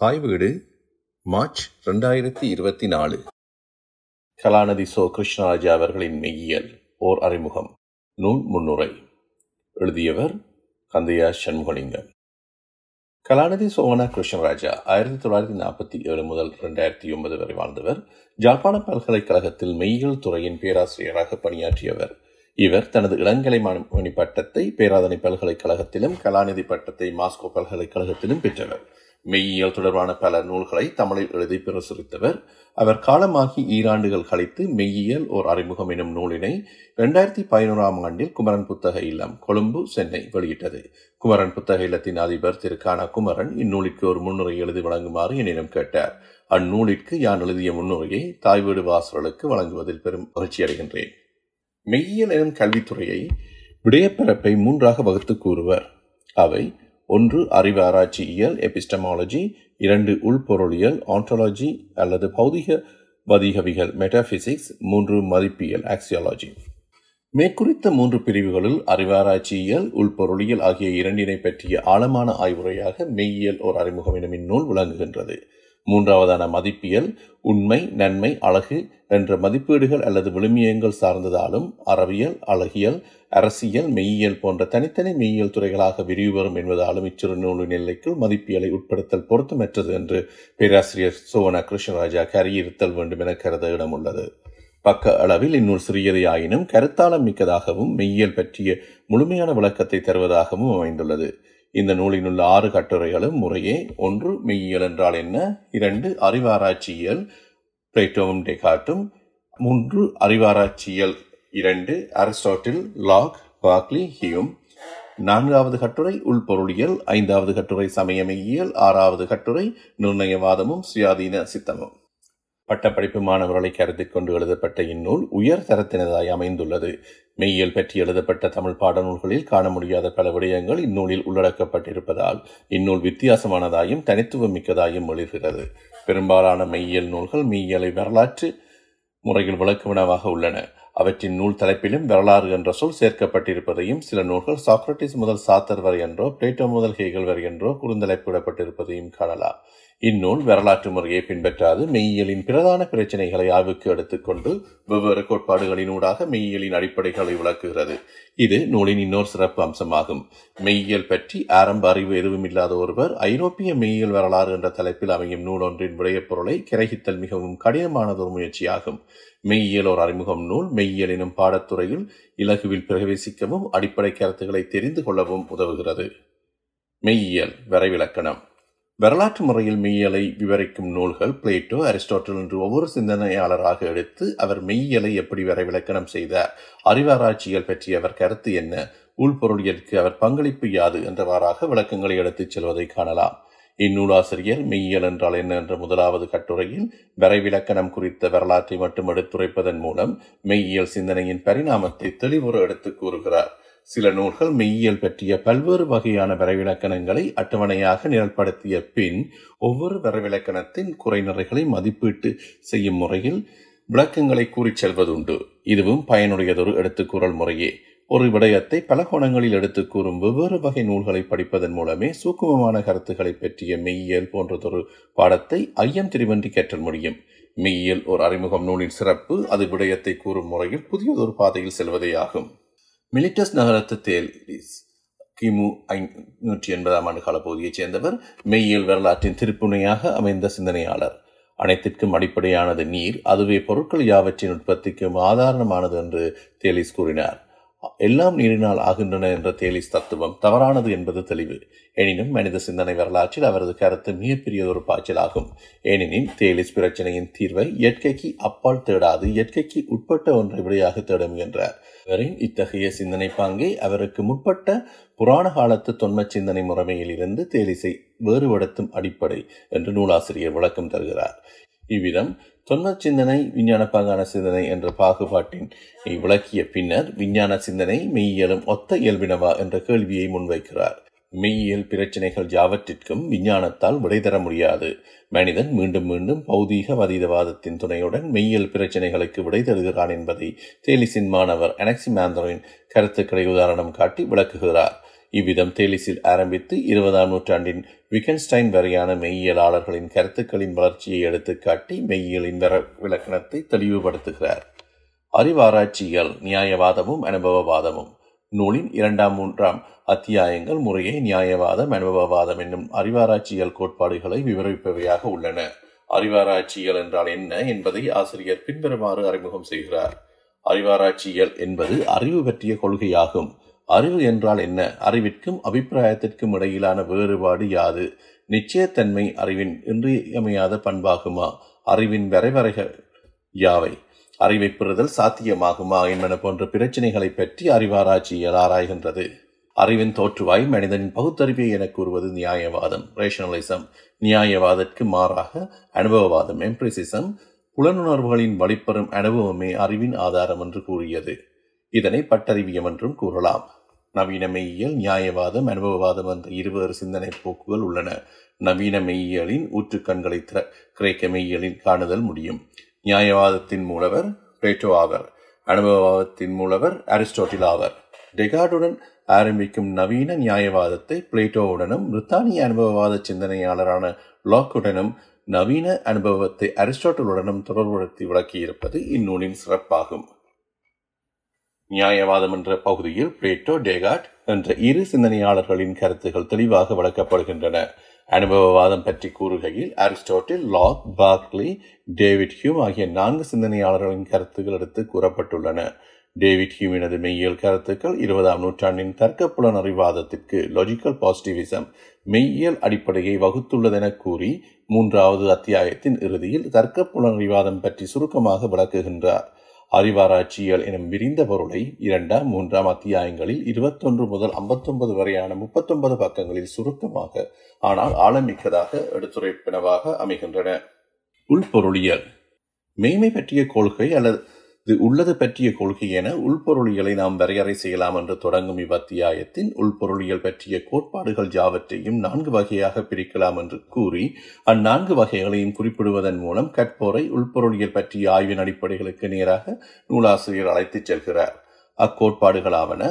தாய் வீடு மார்ச் ரெண்டாயிரத்தி இருபத்தி நாலு கலாநதி சோ கிருஷ்ணராஜா அவர்களின் மெய்யியல் ஓர் அறிமுகம் நூல் முன்னுரை எழுதியவர் கந்தையா சண்முகலிங்கம் கலாநிதி சோமனா கிருஷ்ணராஜா ஆயிரத்தி தொள்ளாயிரத்தி நாற்பத்தி ஏழு முதல் ரெண்டாயிரத்தி ஒன்பது வரை வாழ்ந்தவர் ஜாப்பான பல்கலைக்கழகத்தில் மெய்யியல் துறையின் பேராசிரியராக பணியாற்றியவர் இவர் தனது இளங்கலை மணி பட்டத்தை பேராதனை பல்கலைக்கழகத்திலும் கலாநிதி பட்டத்தை மாஸ்கோ பல்கலைக்கழகத்திலும் பெற்றவர் மெய்யியல் தொடர்பான பல நூல்களை தமிழில் எழுதி பிரசுரித்தவர் அவர் காலமாகி ஈராண்டுகள் கழித்து மெய்யியல் ஓர் அறிமுகம் என்னும் நூலினை இரண்டாயிரத்தி பதினோராம் ஆண்டில் குமரன் புத்தக இல்லம் கொழும்பு சென்னை வெளியிட்டது குமரன் புத்தக இல்லத்தின் அதிபர் திரு குமரன் இந்நூலிற்கு ஒரு முன்னுரை எழுதி வழங்குமாறு என்னிடம் கேட்டார் அந்நூலிற்கு யான் எழுதிய முன்னுரையை தாய் வீடு வாசல்களுக்கு வழங்குவதில் பெரும் மகிழ்ச்சி அடைகின்றேன் மெய்யியல் எனும் கல்வித்துறையை விடயப்பரப்பை மூன்றாக வகுத்து கூறுவர் அவை ஒன்று அறிவு ஆராய்ச்சி இயல் எபிஸ்டமாலஜி இரண்டு உள்பொருளியல் ஆன்டாலஜி அல்லது பௌதிக வதிகவிகள் மெட்டாபிசிக்ஸ் மூன்று மதிப்பியல் ஆக்சியாலஜி மேற்குறித்த மூன்று பிரிவுகளில் அறிவாராய்ச்சியியல் உள்பொருளியல் ஆகிய இரண்டினை பற்றிய ஆழமான ஆய்வுரையாக மெய்யியல் ஓர் அறிமுகம் எனும் இந்நூல் விளங்குகின்றது மூன்றாவதான மதிப்பியல் உண்மை நன்மை அழகு என்ற மதிப்பீடுகள் அல்லது விழுமியங்கள் சார்ந்ததாலும் அறவியல் அழகியல் அரசியல் மெய்யியல் போன்ற தனித்தனி மெய்யியல் துறைகளாக விரிவு பெறும் என்பதாலும் இச்சிறு நூலின் எல்லைக்குள் மதிப்பியலை உட்படுத்தல் பொருத்தமற்றது என்று பேராசிரியர் சோவனா கிருஷ்ணராஜா கரியிருத்தல் வேண்டும் என கருத இடம் உள்ளது பக்க அளவில் இந்நூல் சிறியது ஆயினும் கருத்தாளம் மிக்கதாகவும் மெய்யியல் பற்றிய முழுமையான விளக்கத்தை தருவதாகவும் அமைந்துள்ளது இந்த உள்ள ஆறு கட்டுரைகளும் முறையே ஒன்று மெய்யியல் என்றால் என்ன இரண்டு அறிவாராய்ச்சியல் பிளேட்டோவும் டெகாட்டும் மூன்று அறிவாராய்ச்சியல் இரண்டு அரிஸ்டாட்டில் லாக் பாக்லி ஹியும் நான்காவது கட்டுரை உள்பொருளியல் ஐந்தாவது கட்டுரை சமயமையியல் ஆறாவது கட்டுரை நிர்ணயவாதமும் சுயாதீன சித்தமும் பட்டப்படிப்பு மாணவர்களை கருத்தில் கொண்டு எழுதப்பட்ட இந்நூல் உயர் தரத்தினதாய் அமைந்துள்ளது மெய்யியல் பற்றி எழுதப்பட்ட தமிழ் பாடநூல்களில் காண முடியாத பல விடயங்கள் இந்நூலில் உள்ளடக்கப்பட்டிருப்பதால் இந்நூல் வித்தியாசமானதாயும் தனித்துவம் மிக்கதாயும் ஒளிர்கிறது பெரும்பாலான மெய்யியல் நூல்கள் மெய்யியலை வரலாற்று முறையில் விளக்குவினாவாக உள்ளன அவற்றின் நூல் தலைப்பிலும் வரலாறு என்ற சொல் சேர்க்கப்பட்டிருப்பதையும் சில நூல்கள் சாக்ரட்டிஸ் முதல் சாத்தர் வரை என்றோ பிளேட்டோ முதல் ஹேகல் வரை என்றோ குறுந்தலைப்பிடப்பட்டிருப்பதையும் காணலாம் இந்நூல் வரலாற்று முறையை பின்பற்றாது மெய்யியலின் பிரதான பிரச்சனைகளை ஆய்வுக்கு எடுத்துக்கொண்டு வெவ்வேறு கோட்பாடுகளின் ஊடாக மெய்யியலின் அடிப்படைகளை விளக்குகிறது இது நூலின் இன்னொரு சிறப்பு அம்சமாகும் மெய்யியல் பற்றி ஆரம்ப அறிவு எதுவும் இல்லாத ஒருவர் ஐரோப்பிய மெய்யியல் வரலாறு என்ற தலைப்பில் அமையும் நூல் ஒன்றின் பொருளை கிரகித்தல் மிகவும் கடினமானதொரு முயற்சியாகும் மெய்யியல் ஒரு அறிமுகம் நூல் மெய்யியல் எனும் பாடத்துறையில் இலகுவில் பிரவேசிக்கவும் அடிப்படை கருத்துக்களை தெரிந்து கொள்ளவும் உதவுகிறது மெய்யியல் வரைவிலக்கணம் வரலாற்று முறையில் மெய்யலை விவரிக்கும் நூல்கள் பிளேட்டோ அரிஸ்டாட்டல் என்று ஒவ்வொரு சிந்தனையாளராக எடுத்து அவர் மெய்யலை எப்படி வரைவிலக்கணம் செய்தார் அறிவாராய்ச்சிகள் பற்றிய அவர் கருத்து என்ன உள்பொருளியலுக்கு அவர் பங்களிப்பு யாது என்றவாறாக விளக்கங்களை எடுத்துச் செல்வதை காணலாம் இந்நூலாசிரியர் மெய்யியல் என்றால் என்ன என்ற முதலாவது கட்டுரையில் விளக்கணம் குறித்த வரலாற்றை மட்டும் எடுத்துரைப்பதன் மூலம் மெய்யியல் சிந்தனையின் பரிணாமத்தை தெளிவுற எடுத்து கூறுகிறார் சில நூல்கள் மெய்யியல் பற்றிய பல்வேறு வகையான வரைவிலக்கணங்களை அட்டவணையாக நிரல்படுத்திய பின் ஒவ்வொரு வரைவிலக்கணத்தின் குறைநிறைகளை மதிப்பீட்டு செய்யும் முறையில் விளக்கங்களை கூறிச் செல்வதுண்டு இதுவும் பயனுடையதொரு எடுத்துக்கூறல் முறையே ஒரு விடயத்தை பல கோணங்களில் எடுத்து கூறும் வெவ்வேறு வகை நூல்களை படிப்பதன் மூலமே சூக்குமமான கருத்துக்களை பற்றிய மெய்யியல் போன்றதொரு பாடத்தை ஐயம் திரிவன்றி கற்றல் முடியும் மெய்யியல் ஒரு அறிமுகம் நூலின் சிறப்பு அது விடயத்தை கூறும் முறையில் புதியதொரு பாதையில் செல்வதே ஆகும் மிலிட்டஸ் நகரத்து தேலிஸ் கிமு ஐநூற்றி எண்பதாம் ஆண்டு காலப்பகுதியைச் சேர்ந்தவர் மெய்யியல் வரலாற்றின் திருப்புணையாக அமைந்த சிந்தனையாளர் அனைத்திற்கும் அடிப்படையானது நீர் அதுவே பொருட்கள் யாவற்றின் உற்பத்திக்கும் ஆதாரணமானது என்று தேலிஸ் கூறினார் எல்லாம் நீரினால் ஆகின்றன என்ற தேலிஸ் தத்துவம் தவறானது என்பது தெளிவு எனினும் மனித சிந்தனை வரலாற்றில் அவரது கருத்து மிகப்பெரிய பாய்ச்சல் பாய்ச்சலாகும் ஏனெனில் தேலிஸ் பிரச்சனையின் தீர்வை இயற்கைக்கு அப்பால் தேடாது இயற்கைக்கு உட்பட்ட ஒன்றை விடையாக தேட முயன்றார் இவரின் இத்தகைய சிந்தனை பாங்கை அவருக்கு முற்பட்ட புராண காலத்து தொன்ம சிந்தனை முறைமையிலிருந்து தேலிசை வேறுபடுத்தும் அடிப்படை என்று நூலாசிரியர் விளக்கம் தருகிறார் இவ்விதம் தொன்ம சிந்தனை விஞ்ஞான பாங்கான சிந்தனை என்ற பாகுபாட்டின் விளக்கிய பின்னர் விஞ்ஞான சிந்தனை மெய்யியலும் ஒத்த இயல்பினவா என்ற கேள்வியை முன்வைக்கிறார் மெய்யியல் பிரச்சினைகள் யாவற்றிற்கும் விஞ்ஞானத்தால் விடை தர முடியாது மனிதன் மீண்டும் மீண்டும் பௌதீக வதீதவாதத்தின் துணையுடன் மெய்யியல் பிரச்சினைகளுக்கு விடை தருகிறான் என்பதை தேலிசின் மாணவர் மாந்தரின் கருத்துக்களை உதாரணம் காட்டி விளக்குகிறார் இவ்விதம் தேலிஸில் ஆரம்பித்து இருபதாம் நூற்றாண்டின் விகன்ஸ்டைன் வரையான மெய்யியலாளர்களின் கருத்துக்களின் வளர்ச்சியை எடுத்துக்காட்டி மெய்யியலின் வர விளக்கணத்தை தெளிவுபடுத்துகிறார் அறிவாராய்ச்சிகள் நியாயவாதமும் அனுபவவாதமும் நூலின் இரண்டாம் மூன்றாம் அத்தியாயங்கள் முறையே நியாயவாதம் அனுபவவாதம் என்னும் அறிவாராய்ச்சியல் கோட்பாடுகளை விவரிப்பவையாக உள்ளன அறிவாராய்ச்சியல் என்றால் என்ன என்பதை ஆசிரியர் பின்வருமாறு அறிமுகம் செய்கிறார் அறிவாராய்ச்சியல் என்பது அறிவு பற்றிய கொள்கையாகும் அறிவு என்றால் என்ன அறிவிற்கும் அபிப்பிராயத்திற்கும் இடையிலான வேறுபாடு யாது நிச்சயத்தன்மை அறிவின் இன்றியமையாத பண்பாகுமா அறிவின் வரைவரைகள் யாவை அறிவை பெறுதல் சாத்தியமாகுமா என்பன போன்ற பிரச்சனைகளை பற்றி அறிவாராய்ச்சி ஆராய்கின்றது அறிவின் தோற்றுவாய் மனிதனின் பகுத்தறிவை என கூறுவது நியாயவாதம் ரேஷனலிசம் நியாயவாதத்திற்கு மாறாக அனுபவவாதம் எம்பிரிசிசம் புலனுணர்வுகளின் வழிபெறும் அனுபவமே அறிவின் ஆதாரம் என்று கூறியது இதனை பட்டறிவியம் என்றும் கூறலாம் நவீன மெய்யியல் நியாயவாதம் அனுபவவாதம் என்ற இருவேறு சிந்தனை போக்குகள் உள்ளன நவீன மெய்யியலின் ஊற்றுக்கண்களை கிரேக்க மெய்யியலில் காணுதல் முடியும் நியாயவாதத்தின் மூலவர் பிளேட்டோ ஆவர் அனுபவவாதத்தின் மூலவர் அரிஸ்டோட்டில் ஆவர் டெகார்டுடன் ஆரம்பிக்கும் நவீன நியாயவாதத்தை பிளேட்டோவுடனும் பிரித்தானிய அனுபவவாத சிந்தனையாளரான லாக்குடனும் நவீன அனுபவத்தை அரிஸ்டாட்டலுடனும் தொடர்புபடுத்தி விளக்கியிருப்பது இந்நூலின் சிறப்பாகும் நியாயவாதம் என்ற பகுதியில் பிளேட்டோ டெகார்ட் என்ற இரு சிந்தனையாளர்களின் கருத்துகள் தெளிவாக வளர்க்கப்படுகின்றன அனுபவவாதம் பற்றி கூறுகையில் Aristotle Locke Berkeley David Hume ஆகிய நான்கு சிந்தனையாளர்களின் கருத்துக்கள் எடுத்து கூறப்பட்டுள்ளன டேவிட் ஹியூமினது மெய்யியல் கருத்துக்கள் இருபதாம் நூற்றாண்டின் தர்க்க புலனறிவாதத்திற்கு லாஜிக்கல் பாசிட்டிவிசம் மெய்யியல் அடிப்படையை வகுத்துள்ளதென கூறி மூன்றாவது அத்தியாயத்தின் இறுதியில் தர்க்க புலனறிவாதம் பற்றி சுருக்கமாக விளக்குகின்றார் அறிவாராய்ச்சியல் எனும் விரிந்த பொருளை இரண்டாம் மூன்றாம் அத்தியாயங்களில் இருபத்தொன்று முதல் ஐம்பத்தொன்பது வரையான முப்பத்தொன்பது பக்கங்களில் சுருக்கமாக ஆனால் ஆழமிக்கதாக எடுத்துரைப்பினவாக அமைகின்றன உள்பொருளியல் மேய்மை பற்றிய கொள்கை அல்லது இது உள்ளது பற்றிய கொள்கை என உள்பொருளியலை நாம் வரையறை செய்யலாம் என்று தொடங்கும் இவ்வத்தியாயத்தின் உள்பொருளியல் பற்றிய கோட்பாடுகள் யாவற்றையும் நான்கு வகையாக பிரிக்கலாம் என்று கூறி அந்நான்கு வகைகளையும் குறிப்பிடுவதன் மூலம் கற்போரை உள்பொருளியல் பற்றிய ஆய்வின் அடிப்படைகளுக்கு நேராக நூலாசிரியர் அழைத்துச் செல்கிறார் அக்கோட்பாடுகளாவன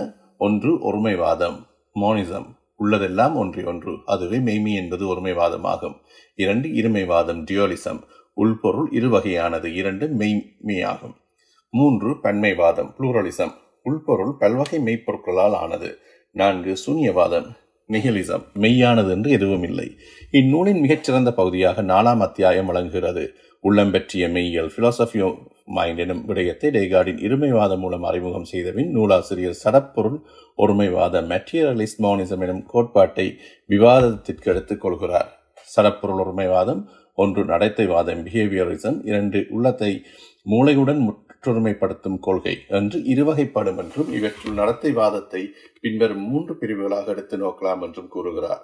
ஒன்று ஒருமைவாதம் மோனிசம் உள்ளதெல்லாம் ஒன்றை ஒன்று அதுவே மெய்மை என்பது ஒருமைவாதமாகும் இரண்டு இருமைவாதம் டியோலிசம் உள்பொருள் இருவகையானது இரண்டு மெய்மையாகும் மூன்று பன்மைவாதம் புளூரலிசம் உள்பொருள் பல்வகை மெய்ப்பொருட்களால் ஆனது நான்கு சூன்யவாதம் நிகிலிசம் மெய்யானது என்று எதுவும் இல்லை இந்நூலின் மிகச்சிறந்த பகுதியாக நாலாம் அத்தியாயம் வழங்குகிறது உள்ளம்பற்றிய மெய்யல் பிலாசபி மைண்ட் எனும் விடயத்தை டேகாடின் இருமைவாதம் மூலம் அறிமுகம் செய்தபின் நூலாசிரியர் சடப்பொருள் ஒருமைவாத மெட்டீரியலிஸ்ட் மௌனிசம் எனும் கோட்பாட்டை விவாதத்திற்கு எடுத்துக் கொள்கிறார் சடப்பொருள் ஒருமைவாதம் ஒன்று நடத்தைவாதம் பிஹேவியரிசம் இரண்டு உள்ளத்தை மூளையுடன் கற்றுரிமைப்படுத்தும் கொள்கை என்று இருவகைப்படும் என்றும் இவற்றுள் வாதத்தை பின்வரும் மூன்று பிரிவுகளாக எடுத்து நோக்கலாம் என்றும் கூறுகிறார்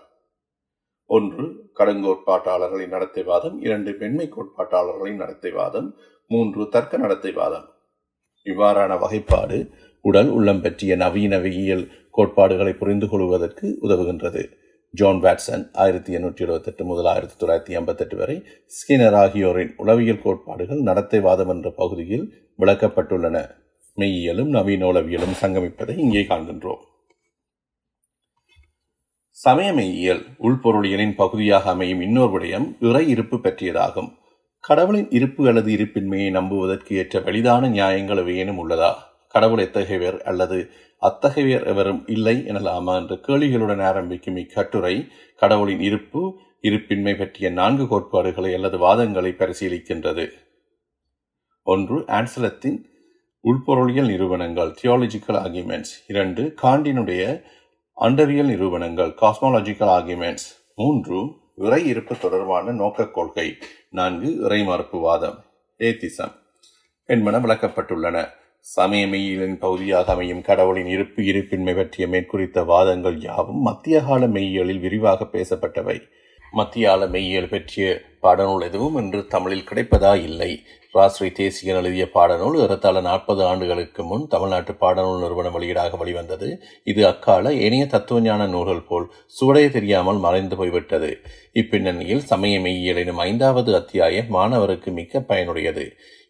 ஒன்று கடுங்கோட்பாட்டாளர்களின் நடத்தைவாதம் இரண்டு பெண்மை கோட்பாட்டாளர்களின் நடத்தைவாதம் மூன்று தர்க்க நடத்தைவாதம் இவ்வாறான வகைப்பாடு உடல் உள்ளம் பற்றிய நவீனவியல் கோட்பாடுகளை புரிந்து கொள்வதற்கு உதவுகின்றது ஜோன் வாட்சன் ஆயிரத்தி எண்ணூற்றி இருபத்தெட்டு முதல் ஆயிரத்தி தொள்ளாயிரத்தி எண்பத்தெட்டு வரை ஸ்கினர் ஆகியோரின் உளவியல் கோட்பாடுகள் நடத்தைவாதம் என்ற பகுதியில் விளக்கப்பட்டுள்ளன மெய்யியலும் நவீன உளவியலும் சங்கமிப்பதை இங்கே காண்கின்றோம் சமய மெய்யியல் உள்பொருளியலின் பகுதியாக அமையும் இன்னொரு விடயம் இறை இருப்பு பற்றியதாகும் கடவுளின் இருப்பு அல்லது இருப்பின்மையை நம்புவதற்கு ஏற்ற வெளிதான நியாயங்கள் ஏனும் உள்ளதா கடவுள் எத்தகையவர் அல்லது அத்தகையவர் எவரும் இல்லை எனலாமா என்ற கேள்விகளுடன் ஆரம்பிக்கும் இக்கட்டுரை கடவுளின் இருப்பு இருப்பின்மை பற்றிய நான்கு கோட்பாடுகளை அல்லது வாதங்களை பரிசீலிக்கின்றது ஒன்று ஆன்சலத்தின் உள்பொருளியல் நிறுவனங்கள் தியாலஜிக்கல் ஆர்குமெண்ட்ஸ் இரண்டு காண்டினுடைய அண்டவியல் நிறுவனங்கள் காஸ்மாலஜிக்கல் ஆர்குமெண்ட்ஸ் மூன்று இறை இருப்பு தொடர்பான நோக்கக் கொள்கை நான்கு இறை மறுப்பு வாதம் ஏத்திசம் என்பன விளக்கப்பட்டுள்ளன சமயமெய்யலின் பகுதியாக அமையும் கடவுளின் இருப்பு இருப்பின்மை பற்றிய மேற்குறித்த வாதங்கள் யாவும் மத்திய கால மெய்யியலில் விரிவாக பேசப்பட்டவை மத்திய கால மெய்யியல் பற்றிய பாடநூல் எதுவும் இன்று தமிழில் கிடைப்பதா இல்லை ராஸ்ரீ தேசியன் எழுதிய பாடநூல் ஏறத்தாழ நாற்பது ஆண்டுகளுக்கு முன் தமிழ்நாட்டு பாடநூல் நிறுவனம் வெளியீடாக வழிவந்தது இது அக்கால ஏனைய தத்துவஞான நூல்கள் போல் சுவடைய தெரியாமல் மறைந்து போய்விட்டது இப்பின்னணியில் சமய மெய்யியலினும் ஐந்தாவது அத்தியாயம் மாணவருக்கு மிக்க பயனுடையது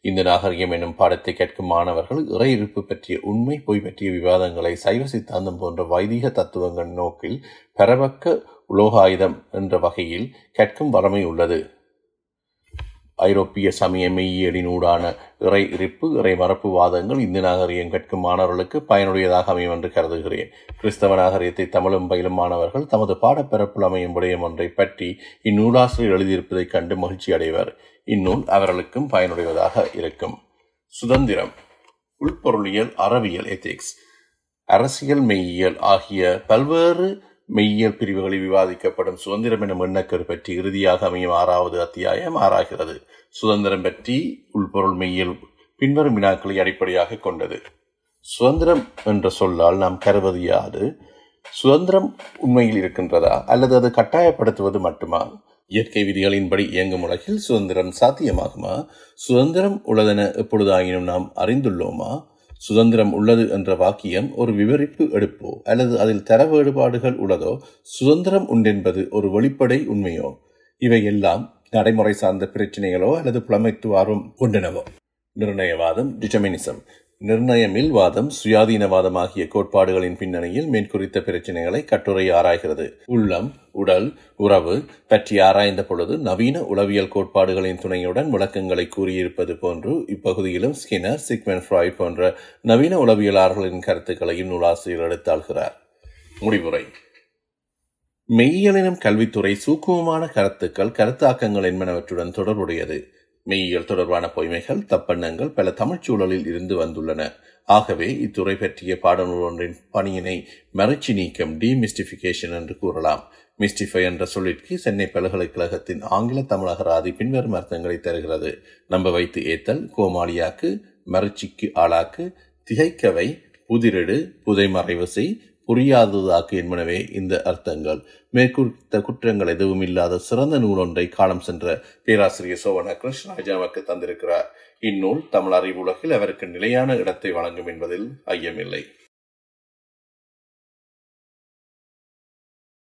இந்த நாகரிகம் எனும் பாடத்தை கேட்கும் மாணவர்கள் இறை இருப்பு பற்றிய உண்மை பொய் பற்றிய விவாதங்களை சைவ சித்தாந்தம் போன்ற வைதிக தத்துவங்கள் நோக்கில் பெறவக்க உலோகாயுதம் என்ற வகையில் கேட்கும் வரமை உள்ளது ஐரோப்பிய சமய மெய்யியலினூடான இறை இருப்பு இறை மரப்பு வாதங்கள் இந்து நாகரிகம் கற்கும் மாணவர்களுக்கு பயனுடையதாக அமையும் என்று கருதுகிறேன் கிறிஸ்தவ நாகரிகத்தை தமிழும் பயிலும் மாணவர்கள் தமது பாடப்பெறப்பில் அமையும் உடைய ஒன்றை பற்றி இந்நூலாசிரியர் எழுதியிருப்பதைக் கண்டு மகிழ்ச்சி அடைவர் இந்நூல் அவர்களுக்கும் பயனுடையதாக இருக்கும் சுதந்திரம் உள்பொருளியல் அறவியல் எத்திக்ஸ் அரசியல் மெய்யியல் ஆகிய பல்வேறு மெய்யியல் பிரிவுகளில் விவாதிக்கப்படும் சுதந்திரம் எனும் எண்ணக்கரு பற்றி இறுதியாக அமையும் ஆறாவது அத்தியாயம் ஆறாகிறது சுதந்திரம் பற்றி உள்பொருள் மெய்யியல் பின்வரும் வினாக்களை அடிப்படையாக கொண்டது சுதந்திரம் என்ற சொல்லால் நாம் கருவது யாது சுதந்திரம் உண்மையில் இருக்கின்றதா அல்லது அது கட்டாயப்படுத்துவது மட்டுமா இயற்கை விதிகளின்படி இயங்கும் உலகில் சுதந்திரம் சாத்தியமாகுமா சுதந்திரம் உள்ளதென எப்பொழுதாயினும் நாம் அறிந்துள்ளோமா சுதந்திரம் உள்ளது என்ற வாக்கியம் ஒரு விவரிப்பு எடுப்போ அல்லது அதில் தர வேறுபாடுகள் உள்ளதோ சுதந்திரம் உண்டென்பது ஒரு வெளிப்படை உண்மையோ இவையெல்லாம் நடைமுறை சார்ந்த பிரச்சனைகளோ அல்லது புலமைத்துவாரும் உண்டனவோ நிர்ணயவாதம் டிட்டமினிசம் வாதம் சுயாதீனவாதம் ஆகிய கோட்பாடுகளின் பின்னணியில் மேற்குறித்த பிரச்சினைகளை கட்டுரை ஆராய்கிறது உள்ளம் உடல் உறவு பற்றி ஆராய்ந்த பொழுது நவீன உளவியல் கோட்பாடுகளின் துணையுடன் விளக்கங்களை கூறியிருப்பது போன்று இப்பகுதியிலும் ஸ்கினர் சிக்மென் ஃப்ராய் போன்ற நவீன உளவியலாளர்களின் கருத்துக்களையும் நூலாசிரியர் எடுத்தாள்கிறார் முடிவுரை மெய்யியலினும் கல்வித்துறை சூக்குவமான கருத்துக்கள் கருத்தாக்கங்கள் என்பனவற்றுடன் தொடர்புடையது மெய்யியல் தொடர்பான பொய்மைகள் தப்பெண்ணங்கள் பல தமிழ்ச் சூழலில் இருந்து வந்துள்ளன ஆகவே இத்துறை பற்றிய பாடநூல் ஒன்றின் பணியினை மறைச்சி நீக்கம் டிமிஸ்டிஃபிகேஷன் என்று கூறலாம் மிஸ்டிஃபை என்ற சொல்லிற்கு சென்னை பல்கலைக்கழகத்தின் ஆங்கில தமிழகராதி பின்வரும் அர்த்தங்களை தருகிறது நம்ப வைத்து ஏத்தல் கோமாளியாக்கு மறைச்சிக்கு ஆளாக்கு திகைக்கவை புதிரெடு புதை மறைவு செய் புரியாததாக்கு என்பனவே இந்த அர்த்தங்கள் மேற்குறித்த குற்றங்கள் எதுவும் இல்லாத சிறந்த நூலொன்றை காலம் சென்ற பேராசிரியர் சோவன கிருஷ்ணராஜா அவருக்கு தந்திருக்கிறார் இந்நூல் தமிழ் அறிவுலகில் அவருக்கு நிலையான இடத்தை வழங்கும் என்பதில் ஐயமில்லை